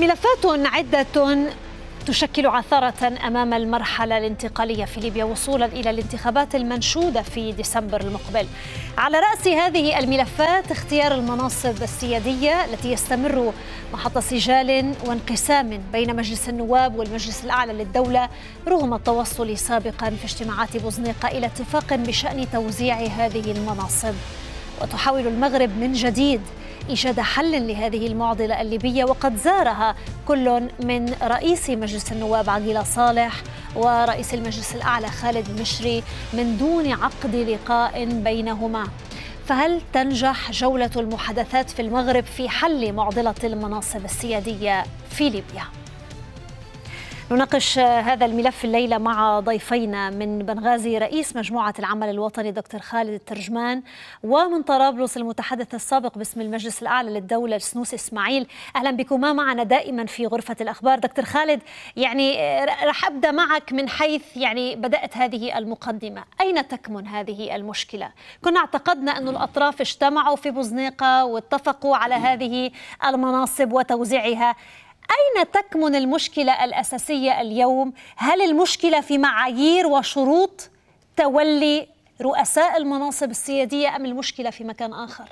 ملفات عدة تشكل عثرة أمام المرحلة الانتقالية في ليبيا وصولا إلى الانتخابات المنشودة في ديسمبر المقبل. على رأس هذه الملفات اختيار المناصب السيادية التي يستمر محط سجال وانقسام بين مجلس النواب والمجلس الأعلى للدولة رغم التوصل سابقا في اجتماعات بوزنيقة إلى اتفاق بشأن توزيع هذه المناصب. وتحاول المغرب من جديد إيجاد حل لهذه المعضلة الليبية وقد زارها كل من رئيس مجلس النواب عقيلة صالح ورئيس المجلس الأعلى خالد المشري من دون عقد لقاء بينهما فهل تنجح جولة المحادثات في المغرب في حل معضلة المناصب السيادية في ليبيا؟ نناقش هذا الملف الليلة مع ضيفينا من بنغازي رئيس مجموعة العمل الوطني دكتور خالد الترجمان ومن طرابلس المتحدث السابق باسم المجلس الأعلى للدولة سنوس إسماعيل أهلا بكما معنا دائما في غرفة الأخبار دكتور خالد يعني رح أبدأ معك من حيث يعني بدأت هذه المقدمة أين تكمن هذه المشكلة؟ كنا اعتقدنا أن الأطراف اجتمعوا في بوزنيقة واتفقوا على هذه المناصب وتوزيعها أين تكمن المشكلة الأساسية اليوم؟ هل المشكلة في معايير وشروط تولي رؤساء المناصب السيادية أم المشكلة في مكان آخر؟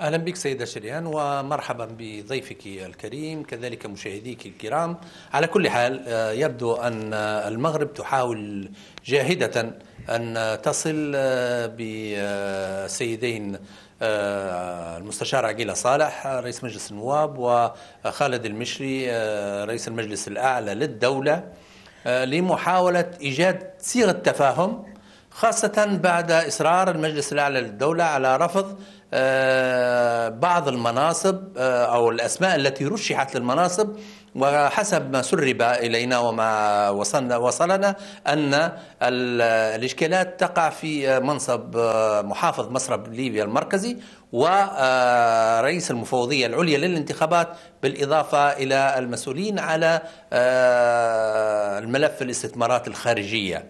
اهلا بك سيده شريان ومرحبا بضيفك الكريم كذلك مشاهديك الكرام على كل حال آه، يبدو ان المغرب تحاول جاهده ان تصل آه، بسيدين آه، المستشار عقيلة صالح آه، رئيس مجلس النواب وخالد المشري آه، رئيس المجلس الأعلى للدولة لمحاولة إيجاد صيغة تفاهم خاصة بعد إصرار المجلس الأعلى للدولة على رفض بعض المناصب أو الأسماء التي رشحت للمناصب وحسب ما سرب إلينا وما وصلنا وصلنا أن الإشكالات تقع في منصب محافظ مصرب ليبيا المركزي ورئيس آه، المفوضية العليا للانتخابات بالإضافة إلى المسؤولين على آه، الملف الاستثمارات الخارجية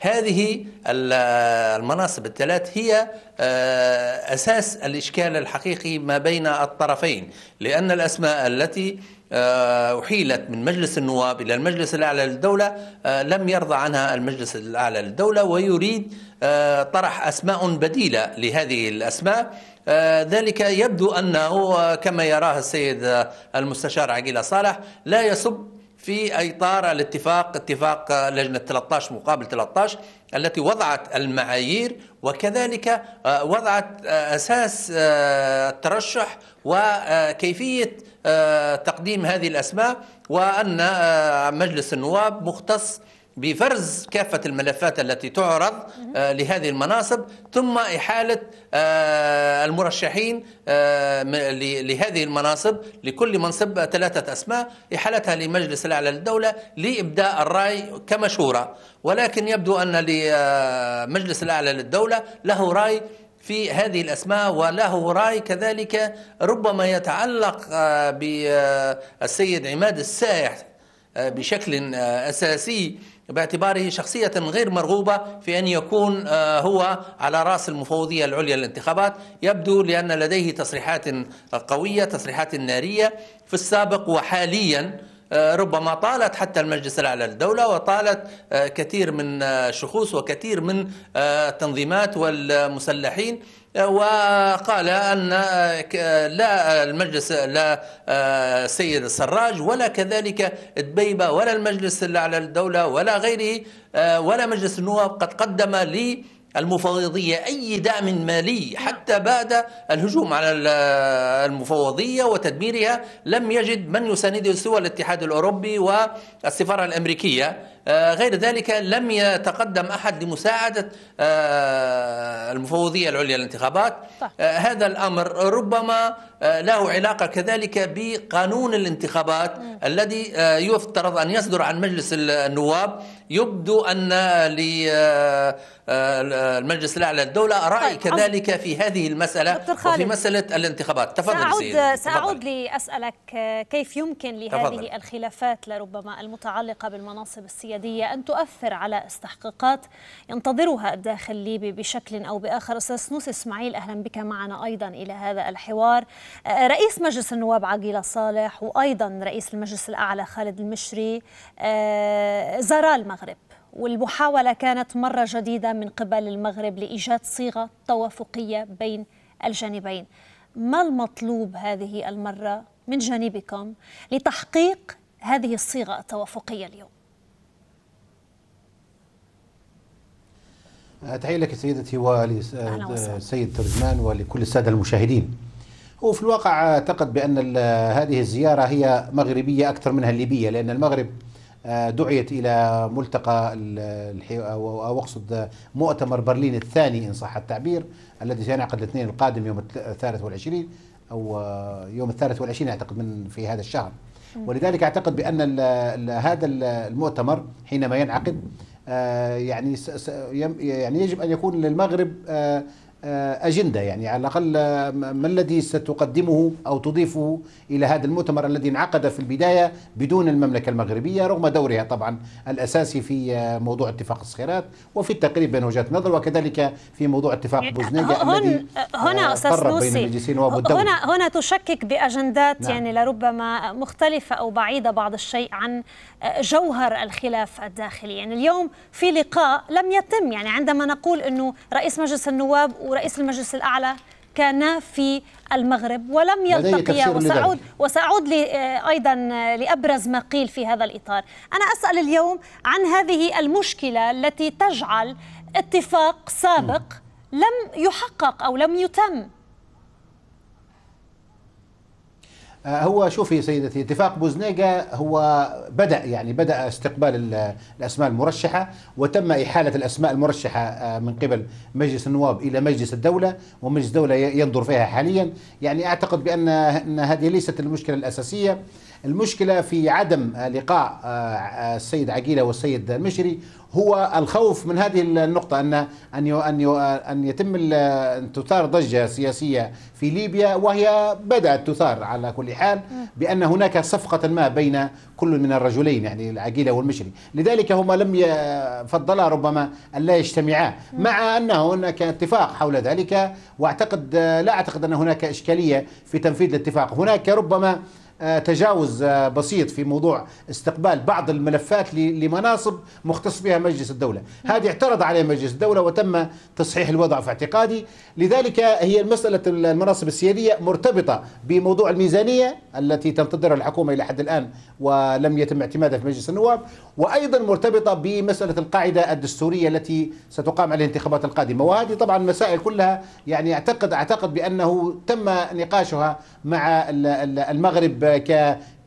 هذه المناصب الثلاث هي آه، أساس الإشكال الحقيقي ما بين الطرفين لأن الأسماء التي آه، أحيلت من مجلس النواب إلى المجلس الأعلى للدولة آه، لم يرضى عنها المجلس الأعلى للدولة ويريد آه، طرح أسماء بديلة لهذه الأسماء ذلك يبدو أنه كما يراه السيد المستشار عقيلة صالح لا يصب في إطار الاتفاق اتفاق لجنة 13 مقابل 13 التي وضعت المعايير وكذلك آه، وضعت آه، أساس الترشح آه، وكيفية تقديم هذه الأسماء وأن مجلس النواب مختص بفرز كافة الملفات التي تعرض آه، لهذه المناصب ثم إحالة آه، المرشحين آه، لهذه المناصب لكل منصب ثلاثة أسماء إحالتها لمجلس الأعلى للدولة لإبداء الرأي كمشورة ولكن يبدو أن لمجلس الأعلى للدولة له رأي في هذه الأسماء وله رأي كذلك ربما يتعلق بالسيد عماد السائح بشكل أساسي باعتباره شخصية غير مرغوبة في أن يكون آه، هو على رأس المفوضية العليا للانتخابات يبدو لأن لديه تصريحات قوية تصريحات نارية في السابق وحاليا آه، ربما طالت حتى المجلس الأعلى للدولة وطالت آه، كثير من آه، شخوص وكثير من التنظيمات والمسلحين وقال ان لا المجلس لا السيد السراج ولا كذلك دبيبه ولا المجلس الاعلى للدوله ولا غيره ولا مجلس النواب قد قدم لي المفوضية أي دعم مالي حتى نعم. بعد الهجوم على المفوضية وتدميرها لم يجد من يسانده سوى الاتحاد الأوروبي والسفارة الأمريكية آه، غير ذلك لم يتقدم أحد لمساعدة آه، المفوضية العليا للانتخابات طيب. آه، هذا الأمر ربما له علاقة كذلك بقانون الانتخابات الذي يفترض أن يصدر عن مجلس النواب يبدو أن المجلس الأعلى للدولة طيب، رأي كذلك في هذه المسألة وفي مسألة الانتخابات تفضل سأعود, سأعود لأسألك كيف يمكن لهذه تفضل. الخلافات لربما المتعلقة بالمناصب السياسية السيادية أن تؤثر على استحقاقات ينتظرها الداخل الليبي بشكل أو بآخر أستاذ نوس إسماعيل أهلا بك معنا أيضا إلى هذا الحوار آه، رئيس مجلس النواب عقيلة صالح وأيضا رئيس المجلس الأعلى خالد المشري آه، زارا المغرب والمحاولة كانت مرة جديدة من قبل المغرب لإيجاد صيغة توافقية بين الجانبين ما المطلوب هذه المرة من جانبكم لتحقيق هذه الصيغة التوافقية اليوم؟ آه، تحية لك سيدتي ولسيد آه، آه، ترجمان ولكل السادة المشاهدين هو في الواقع اعتقد بأن هذه الزيارة هي مغربية أكثر منها الليبية لأن المغرب دعيت إلى ملتقى أو أقصد مؤتمر برلين الثاني إن صح التعبير الذي سينعقد الاثنين القادم يوم الثالث والعشرين أو يوم الثالث والعشرين أعتقد من في هذا الشهر ولذلك أعتقد بأن هذا المؤتمر حينما ينعقد آه، يعني يعني يجب ان يكون للمغرب آه، آه، أجندة يعني على الأقل آه، ما الذي ستقدمه أو تضيفه إلى هذا المؤتمر الذي انعقد في البداية بدون المملكة المغربية رغم دورها طبعا الأساسي في آه، موضوع اتفاق الصخيرات وفي التقريب بين وجهات النظر وكذلك في موضوع اتفاق يعني بوزنيجا هن الذي هنا أستاذ نوسي هنا هنا تشكك بأجندات نعم. يعني لربما مختلفة أو بعيدة بعض الشيء عن جوهر الخلاف الداخلي يعني اليوم في لقاء لم يتم يعني عندما نقول أنه رئيس مجلس النواب ورئيس المجلس الأعلى كانا في المغرب ولم يلتقيا وسأعود وسأعود آه، أيضا آه، لأبرز ما قيل في هذا الإطار أنا أسأل اليوم عن هذه المشكلة التي تجعل اتفاق سابق لم يحقق أو لم يتم آه، هو شوفي سيدتي اتفاق بوزنيجا هو بدا يعني بدا استقبال الاسماء المرشحه وتم احاله الاسماء المرشحه آه، من قبل مجلس النواب الى مجلس الدوله ومجلس الدوله ينظر فيها حاليا يعني اعتقد بان هذه ليست المشكله الاساسيه المشكلة في عدم لقاء آه، آه، السيد عقيلة والسيد المشري هو الخوف من هذه النقطة أن أن أن أن يتم أن تثار ضجة سياسية في ليبيا وهي بدأت تثار على كل حال بأن هناك صفقة ما بين كل من الرجلين يعني العقيلة والمشري لذلك هما لم فضلا ربما أن لا يجتمعا مع أنه هناك اتفاق حول ذلك وأعتقد آه، لا أعتقد أن هناك إشكالية في تنفيذ الاتفاق هناك ربما آه، تجاوز آه، بسيط في موضوع استقبال بعض الملفات لمناصب مختص بها مجلس الدولة هذه اعترض عليه مجلس الدولة وتم تصحيح الوضع في اعتقادي لذلك هي المسألة المناصب السيادية مرتبطة بموضوع الميزانية التي تنتظرها الحكومة إلى حد الآن ولم يتم اعتمادها في مجلس النواب وأيضا مرتبطة بمسألة القاعدة الدستورية التي ستقام على الانتخابات القادمة وهذه طبعا مسائل كلها يعني أعتقد أعتقد بأنه تم نقاشها مع المغرب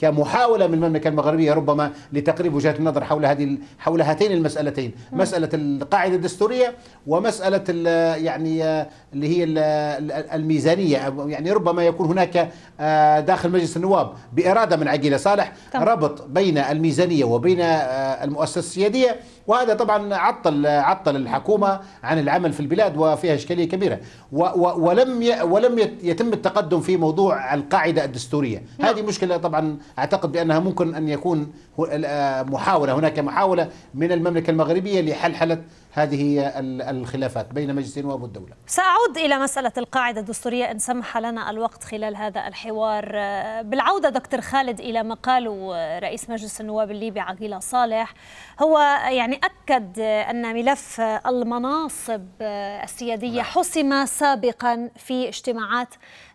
كمحاوله من المملكه المغربيه ربما لتقريب وجهه النظر حول هذه حول هاتين المسالتين، نعم. مساله القاعده الدستوريه ومساله يعني اللي هي الميزانيه يعني ربما يكون هناك آه، داخل مجلس النواب باراده من عقيله صالح ربط بين الميزانيه وبين آه، المؤسسه السياديه وهذا طبعا عطل عطل الحكومه عن العمل في البلاد وفيها اشكاليه كبيره ولم ولم يتم التقدم في موضوع القاعده الدستوريه نعم. هذه مشكله طبعا اعتقد بانها ممكن ان يكون آه، محاوله هناك محاوله من المملكه المغربيه لحلحله هذه الخلافات بين مجلس النواب والدولة سأعود إلى مسألة القاعدة الدستورية إن سمح لنا الوقت خلال هذا الحوار آه، بالعودة دكتور خالد إلى ما قاله رئيس مجلس النواب الليبي عقيلة صالح هو يعني أكد أن ملف المناصب آه، السيادية نعم. حسم سابقا في اجتماعات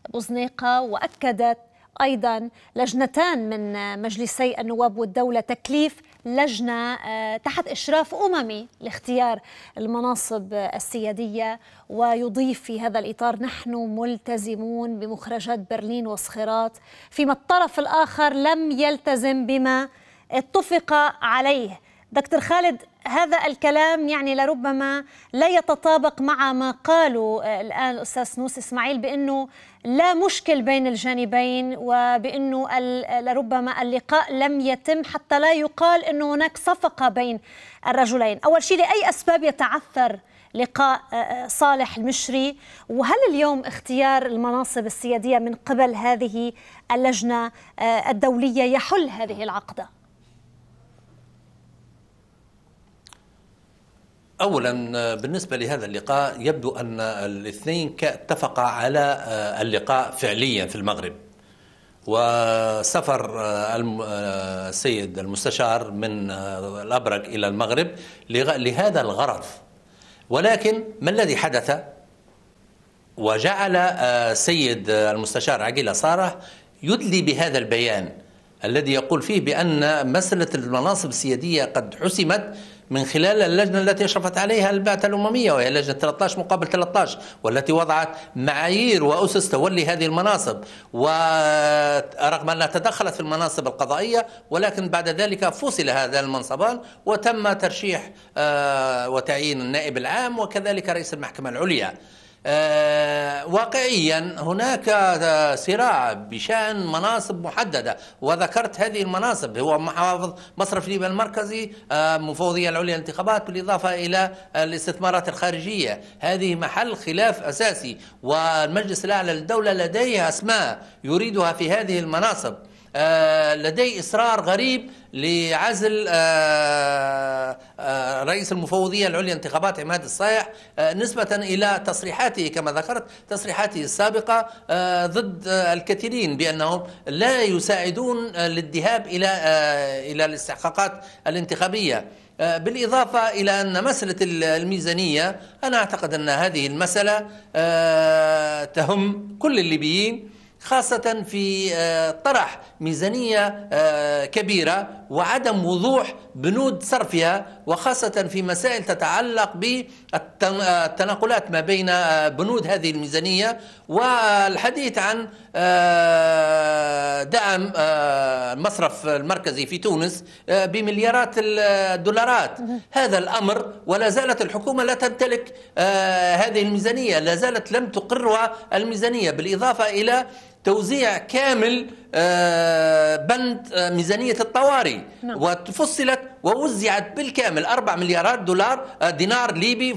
بوزنيقة وأكدت أيضا لجنتان من مجلسي النواب والدولة تكليف لجنه آه، تحت اشراف اممي لاختيار المناصب السياديه ويضيف في هذا الاطار نحن ملتزمون بمخرجات برلين وصخرات فيما الطرف الاخر لم يلتزم بما اتفق عليه دكتور خالد هذا الكلام يعني لربما لا يتطابق مع ما قاله آه، الآن الأستاذ نوس إسماعيل بأنه لا مشكل بين الجانبين وبأنه لربما اللقاء لم يتم حتى لا يقال أنه هناك صفقة بين الرجلين أول شيء لأي أسباب يتعثر لقاء آه، آه، صالح المشري وهل اليوم اختيار المناصب السيادية من قبل هذه اللجنة الدولية يحل هذه العقدة؟ اولا بالنسبه لهذا اللقاء يبدو ان الاثنين اتفقا على آه، اللقاء فعليا في المغرب وسفر آه، آه، السيد المستشار من الابرق الى المغرب لهذا الغرض ولكن ما الذي حدث وجعل السيد المستشار عقيله صارة يدلي بهذا البيان الذي يقول فيه بان مساله المناصب السياديه قد حسمت من خلال اللجنة التي أشرفت عليها البعثة الأممية وهي لجنة 13 مقابل 13 والتي وضعت معايير وأسس تولي هذه المناصب ورغم أنها تدخلت في المناصب القضائية ولكن بعد ذلك فصل هذا المنصبان وتم ترشيح آه، وتعيين النائب العام وكذلك رئيس المحكمة العليا آه، واقعيا هناك صراع بشان مناصب محدده وذكرت هذه المناصب هو محافظ مصرف ليبيا المركزي آه، مفوضيه العليا للانتخابات بالاضافه الى الاستثمارات الخارجيه هذه محل خلاف اساسي والمجلس الاعلى للدوله لديه اسماء يريدها في هذه المناصب آه، لدي إصرار غريب لعزل آه، آه، رئيس المفوضية العليا انتخابات عماد الصايح نسبة إلى تصريحاته كما ذكرت تصريحاته السابقة ضد الكثيرين بأنهم لا يساعدون للذهاب إلى إلى الاستحقاقات الانتخابية بالإضافة إلى أن مسألة الميزانية أنا أعتقد أن هذه المسألة تهم كل الليبيين خاصة في آه، طرح ميزانية آه، كبيرة وعدم وضوح بنود صرفها وخاصة في مسائل تتعلق بالتناقلات ما بين آه، بنود هذه الميزانية والحديث عن آه، دعم المصرف آه، المركزي في تونس بمليارات الدولارات هذا الأمر ولا زالت الحكومة لا تمتلك هذه الميزانية لا زالت لم تقرها الميزانية بالإضافة إلى توزيع كامل آه، بند آه، ميزانية الطوارئ نعم. وتفصلت ووزعت بالكامل 4 مليارات دولار آه، دينار ليبي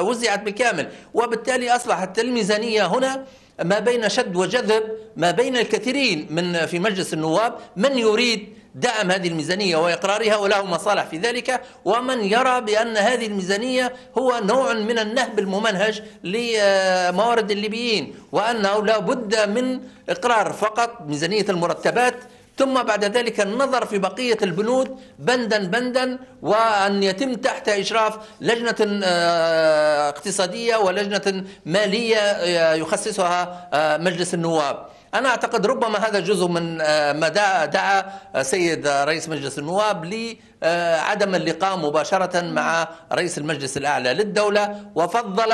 وزعت بالكامل وبالتالي أصبحت الميزانية هنا ما بين شد وجذب ما بين الكثيرين من في مجلس النواب من يريد دعم هذه الميزانية وإقرارها وله مصالح في ذلك ومن يرى بأن هذه الميزانية هو نوع من النهب الممنهج لموارد الليبيين وأنه لا بد من إقرار فقط ميزانية المرتبات ثم بعد ذلك النظر في بقية البنود بندا بندا وأن يتم تحت إشراف لجنة آه، اقتصادية ولجنة مالية آه، يخصصها آه، مجلس النواب أنا أعتقد ربما هذا جزء من آه، ما دعا آه، سيد رئيس مجلس النواب لعدم آه، اللقاء مباشرة مع رئيس المجلس الأعلى للدولة وفضل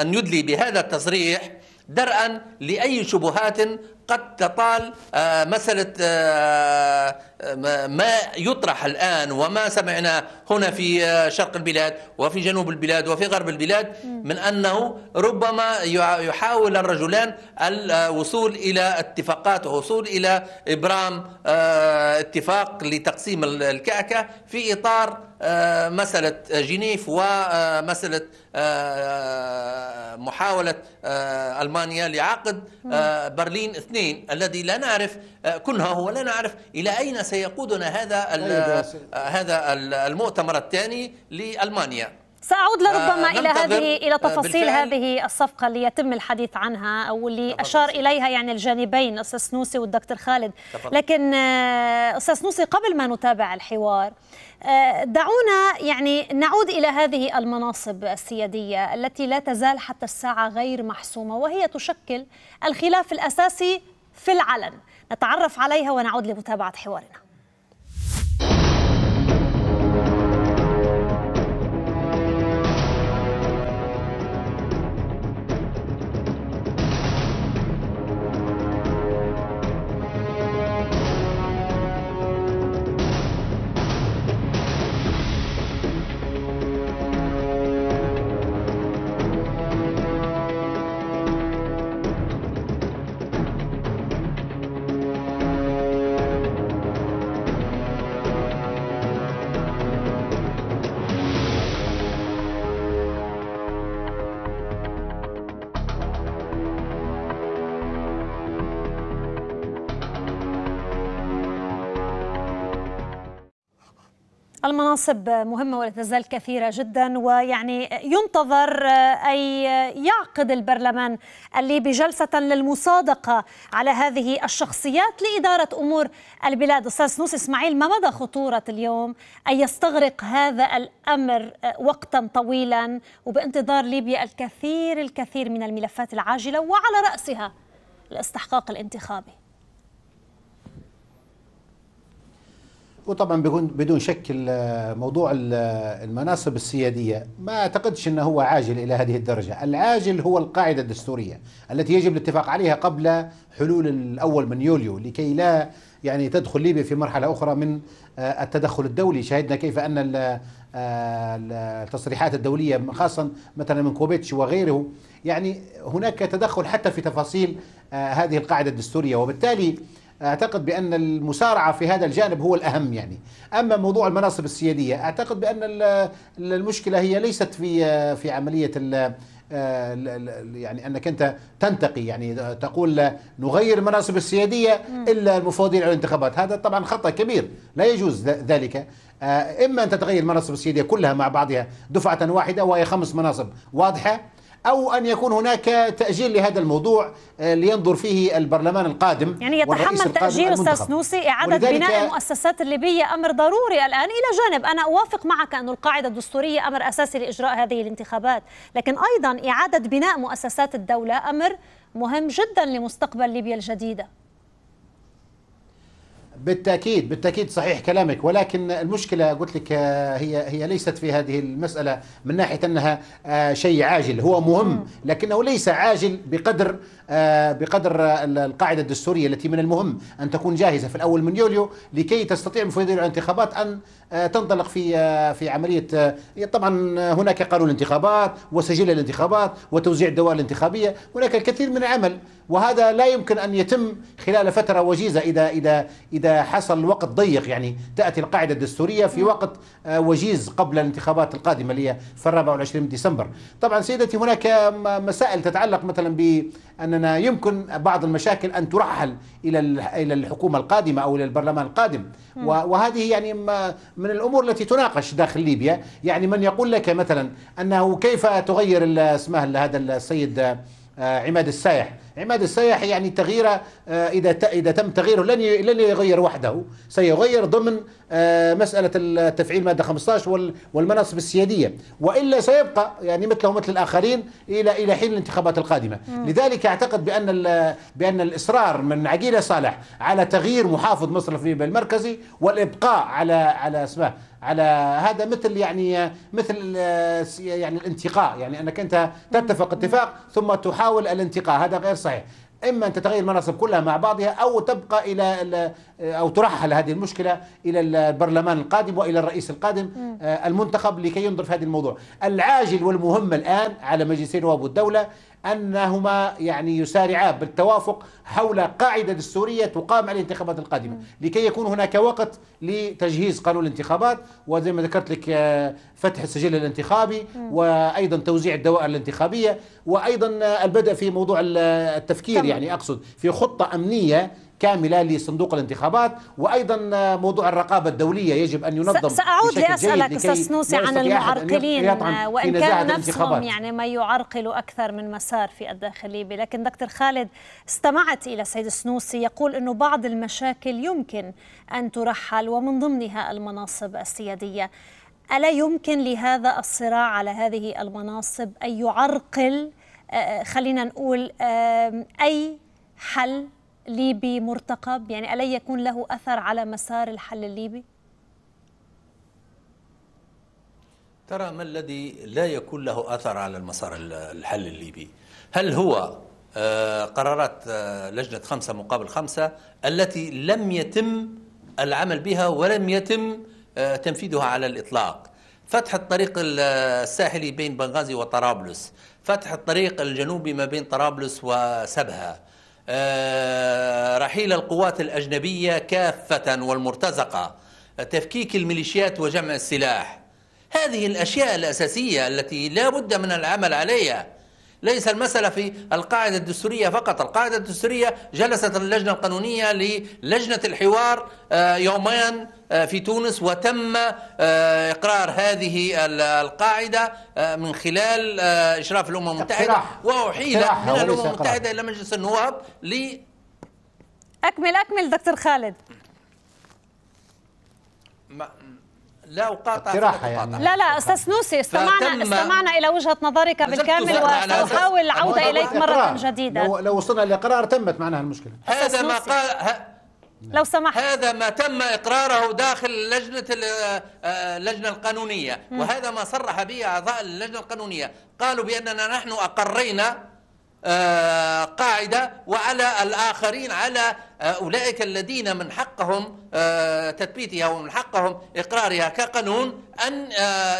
أن يدلي بهذا التصريح درءا لأي شبهات قد تطال مسألة ما يطرح الآن وما سمعنا هنا في آه، شرق البلاد وفي جنوب البلاد وفي غرب البلاد من أنه ربما يحاول الرجلان الوصول إلى اتفاقات ووصول إلى إبرام آه، اتفاق لتقسيم الكعكة في إطار آه، مسألة جنيف ومسألة محاولة ألمانيا لعقد برلين اثنين الذي لا نعرف كنهه ولا نعرف إلى أين سيقودنا هذا طيب آه، هذا المؤتمر الثاني لالمانيا سأعود لربما آه، إلى هذه إلى آه، تفاصيل هذه الصفقة اللي يتم الحديث عنها أو اللي أشار إليها يعني الجانبين أستاذ سنوسي والدكتور خالد تفضل. لكن أستاذ سنوسي قبل ما نتابع الحوار دعونا يعني نعود إلى هذه المناصب السيادية التي لا تزال حتى الساعة غير محسومة وهي تشكل الخلاف الأساسي في العلن نتعرف عليها ونعود لمتابعة حوارنا المناصب مهمة ولا تزال كثيرة جدا ويعني ينتظر آه، أي يعقد البرلمان الليبي جلسة للمصادقة على هذه الشخصيات لإدارة أمور البلاد أستاذ نوس إسماعيل ما مدى خطورة اليوم أن يستغرق هذا الأمر آه، وقتا طويلا وبانتظار ليبيا الكثير الكثير من الملفات العاجلة وعلى رأسها الاستحقاق الانتخابي وطبعا بدون شك موضوع المناصب السياديه ما اعتقدش انه هو عاجل الى هذه الدرجه، العاجل هو القاعده الدستوريه التي يجب الاتفاق عليها قبل حلول الاول من يوليو لكي لا يعني تدخل ليبيا في مرحله اخرى من آه، التدخل الدولي، شاهدنا كيف ان آه، التصريحات الدوليه خاصه مثلا من كوبيتش وغيره يعني هناك تدخل حتى في تفاصيل آه، هذه القاعده الدستوريه وبالتالي أعتقد بأن المسارعة في هذا الجانب هو الأهم يعني أما موضوع المناصب السيادية أعتقد بأن المشكلة هي ليست في في عملية يعني انك انت تنتقي يعني تقول نغير المناصب السياديه الا المفوضين على الانتخابات هذا طبعا خطا كبير لا يجوز ذلك آه، اما ان تتغير المناصب السياديه كلها مع بعضها دفعه واحده وهي خمس مناصب واضحه أو أن يكون هناك تأجيل لهذا الموضوع آه، لينظر فيه البرلمان القادم يعني يتحمل تأجيل أستاذ نوسي إعادة بناء المؤسسات الليبية أمر ضروري الآن إلى جانب أنا أوافق معك أن القاعدة الدستورية أمر أساسي لإجراء هذه الانتخابات لكن أيضا إعادة بناء مؤسسات الدولة أمر مهم جدا لمستقبل ليبيا الجديدة بالتأكيد بالتأكيد صحيح كلامك ولكن المشكلة قلت لك آه، هي هي ليست في هذه المسألة من ناحية أنها آه، شيء عاجل هو مهم لكنه ليس عاجل بقدر آه، بقدر القاعدة الدستورية التي من المهم أن تكون جاهزة في الأول من يوليو لكي تستطيع مفوضية الانتخابات أن تنطلق في في عملية طبعا هناك قانون الانتخابات وسجل الانتخابات وتوزيع الدوائر الانتخابية هناك الكثير من العمل وهذا لا يمكن أن يتم خلال فترة وجيزة إذا إذا إذا حصل وقت ضيق يعني تأتي القاعدة الدستورية في وقت آه، وجيز قبل الانتخابات القادمة اللي هي في 24 من ديسمبر طبعا سيدتي هناك مسائل تتعلق مثلا بأننا يمكن بعض المشاكل أن ترحل إلى إلى الحكومة القادمة أو إلى البرلمان القادم وهذه يعني من الأمور التي تناقش داخل ليبيا يعني من يقول لك مثلا أنه كيف تغير اسمه هذا السيد آه، عماد السايح عماد السياح يعني تغييره آه، إذا إذا تم تغييره لن لن يغير وحده سيغير ضمن آه، مسألة تفعيل مادة 15 والمناصب السيادية وإلا سيبقى يعني مثله مثل الآخرين إلى إلى حين الانتخابات القادمة لذلك أعتقد بأن بأن الإصرار من عقيلة صالح على تغيير محافظ مصر في المركزي والإبقاء على على اسمه على هذا مثل يعني مثل آه، يعني الانتقاء يعني أنك أنت تتفق اتفاق ثم تحاول الانتقاء هذا غير صحيح صحيح اما ان تتغير المناصب كلها مع بعضها او تبقى الى او ترحل هذه المشكله الى البرلمان القادم والى الرئيس القادم آه، المنتخب لكي ينظر في هذا الموضوع. العاجل والمهم الان على مجلس نواب الدوله أنهما يعني يسارعا بالتوافق حول قاعدة دستوريه تقام على الانتخابات القادمة لكي يكون هناك وقت لتجهيز قانون الانتخابات وزي ما ذكرت لك آه، فتح السجل الانتخابي وأيضا توزيع الدوائر الانتخابية وأيضا آه، البدء في موضوع آه، التفكير يعني أقصد في خطة أمنية كاملة لصندوق الانتخابات وأيضا موضوع الرقابة الدولية يجب أن ينظم سأعود لأسألك أستاذ نوسي عن المعرقلين آه، وإن كان يعني نفسهم يعني ما يعرقل أكثر من مسار في الداخل الليبي لكن دكتور خالد استمعت إلى سيد السنوسي يقول أنه بعض المشاكل يمكن أن ترحل ومن ضمنها المناصب السيادية ألا يمكن لهذا الصراع على هذه المناصب أن يعرقل آه، آه، خلينا نقول أي حل ليبي مرتقب يعني ألا يكون له أثر على مسار الحل الليبي؟ ترى ما الذي لا يكون له أثر على المسار الحل الليبي هل هو آه، قرارات آه، لجنة خمسة مقابل خمسة التي لم يتم العمل بها ولم يتم آه، تنفيذها على الإطلاق فتح الطريق الساحلي بين بنغازي وطرابلس فتح الطريق الجنوبي ما بين طرابلس وسبها آه، رحيل القوات الأجنبية كافة والمرتزقة تفكيك الميليشيات وجمع السلاح هذه الأشياء الأساسية التي لا بد من العمل عليها ليس المسألة في القاعدة الدستورية فقط القاعدة الدستورية جلست اللجنة القانونية للجنة الحوار آه، يومين آه، في تونس وتم آه، إقرار هذه القاعدة من خلال إشراف الأمم المتحدة وأحيلت من الأمم المتحدة إلى مجلس النواب ل أكمل أكمل دكتور خالد لا أقاطع اقتراحة يعني لا لا أستاذ سنوسي استمعنا استمعنا إلى وجهة نظرك بالكامل وسأحاول العودة إليك مرة جديدة لو, لو وصلنا لقرار تمت معناها المشكلة هذا ما قال لو سمحت هذا ما تم اقراره داخل لجنه آه، آه، اللجنه القانونيه وهذا ما صرح به اعضاء اللجنه القانونيه قالوا باننا نحن اقرينا آه، قاعدة وعلى الآخرين على آه، أولئك الذين من حقهم آه، تثبيتها ومن حقهم إقرارها كقانون أن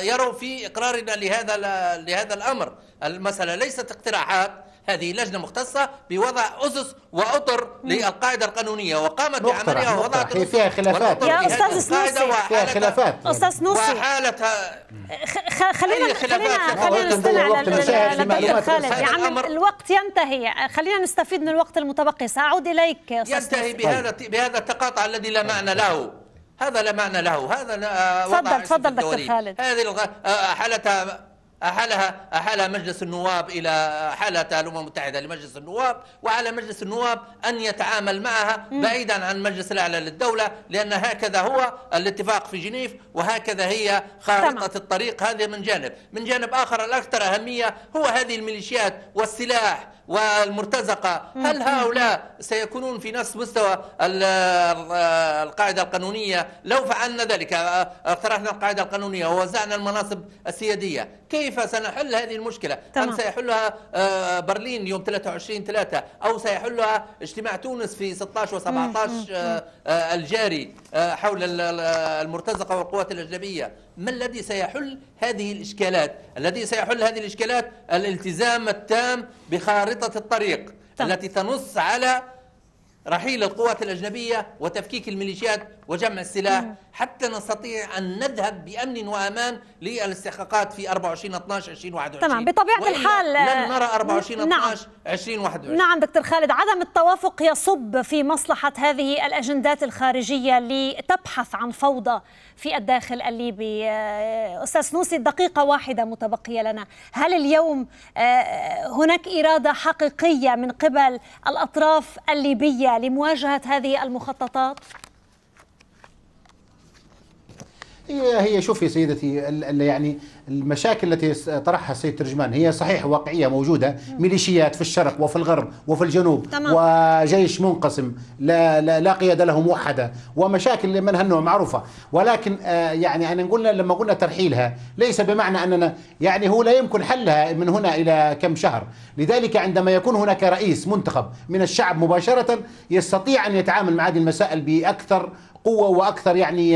يروا في إقرارنا لهذا لهذا الأمر المسألة ليست اقتراحات هذه لجنة مختصة بوضع أسس وأطر للقاعدة القانونية وقامت بعملها ووضعت هي فيها خلافات يا أستاذ سنوسي فيها خلافات أستاذ سنوسي وحالتها خلينا خلينا خلينا نستمع على خالد يا يعني عم الوقت ينتهي خلينا نستفيد من الوقت المتبقي سأعود إليك ينتهي طيب. بهذا بهذا التقاطع الذي لا معنى له هذا لا معنى له هذا آه، تفضل تفضل دكتور خالد هذه آه، حالتها أحالها أحالها مجلس النواب إلى أحالتها الأمم المتحدة لمجلس النواب وعلى مجلس النواب أن يتعامل معها بعيدا عن المجلس الأعلى للدولة لأن هكذا هو الاتفاق في جنيف وهكذا هي خارطة الطريق هذا من جانب من جانب آخر الأكثر أهمية هو هذه الميليشيات والسلاح والمرتزقة هل هؤلاء سيكونون في نفس مستوى القاعدة القانونية لو فعلنا ذلك اقترحنا القاعدة القانونية ووزعنا المناصب السيادية كيف كيف سنحل هذه المشكلة تمام. أم سيحلها آه، برلين يوم 23 3 أو سيحلها اجتماع تونس في 16 و17 آه، آه، الجاري حول المرتزقة والقوات الأجنبية ما الذي سيحل هذه الإشكالات الذي سيحل هذه الإشكالات الالتزام التام بخارطة الطريق تمام. التي تنص على رحيل القوات الأجنبية وتفكيك الميليشيات وجمع السلاح حتى نستطيع أن نذهب بأمن وأمان للاستحقاقات في 24 12 2021 تمام بطبيعة الحال لن نرى 24 نعم. 12 2021 نعم دكتور خالد عدم التوافق يصب في مصلحة هذه الأجندات الخارجية لتبحث عن فوضى في الداخل الليبي آه، أستاذ نوسي دقيقة واحدة متبقية لنا هل اليوم آه، هناك إرادة حقيقية من قبل الأطراف الليبية لمواجهة هذه المخططات؟ هي هي شوفي يا سيدتي يعني المشاكل التي طرحها السيد ترجمان هي صحيح واقعيه موجوده ميليشيات في الشرق وفي الغرب وفي الجنوب تمام. وجيش منقسم لا, لا, لا قياده له موحده ومشاكل من هالنوع معروفه ولكن آه، يعني انا قلنا لما قلنا ترحيلها ليس بمعنى اننا يعني هو لا يمكن حلها من هنا الى كم شهر لذلك عندما يكون هناك رئيس منتخب من الشعب مباشره يستطيع ان يتعامل مع هذه المسائل باكثر قوه واكثر يعني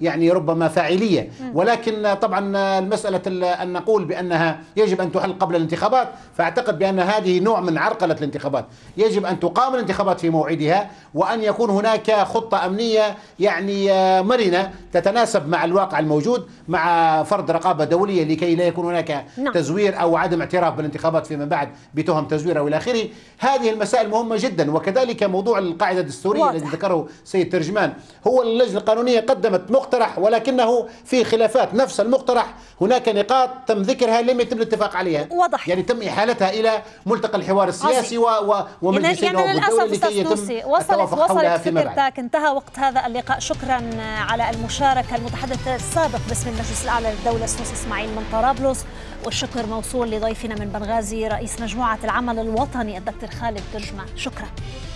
يعني ربما فاعليه ولكن طبعا المساله ان نقول بانها يجب ان تحل قبل الانتخابات فاعتقد بان هذه نوع من عرقله الانتخابات يجب ان تقام الانتخابات في موعدها وان يكون هناك خطه امنيه يعني مرنه تتناسب مع الواقع الموجود مع فرض رقابه دوليه لكي لا يكون هناك نعم. تزوير او عدم اعتراف بالانتخابات فيما بعد بتهم تزوير او الى اخره هذه المسائل مهمه جدا وكذلك موضوع القاعده الدستوريه الذي ذكره سيد ترجمان هو هو اللجنة القانونية قدمت مقترح ولكنه في خلافات نفس المقترح هناك نقاط تم ذكرها لم يتم الاتفاق عليها وضح يعني تم إحالتها إلى ملتقى الحوار السياسي و... و... ومجلس يعني, يعني للأسف أستاذ نوسي وصلت وصلت فكرتك انتهى وقت هذا اللقاء شكرا على المشاركة المتحدث السابق باسم المجلس الأعلى للدولة السوسي إسماعيل من طرابلس والشكر موصول لضيفنا من بنغازي رئيس مجموعة العمل الوطني الدكتور خالد ترجمة شكرا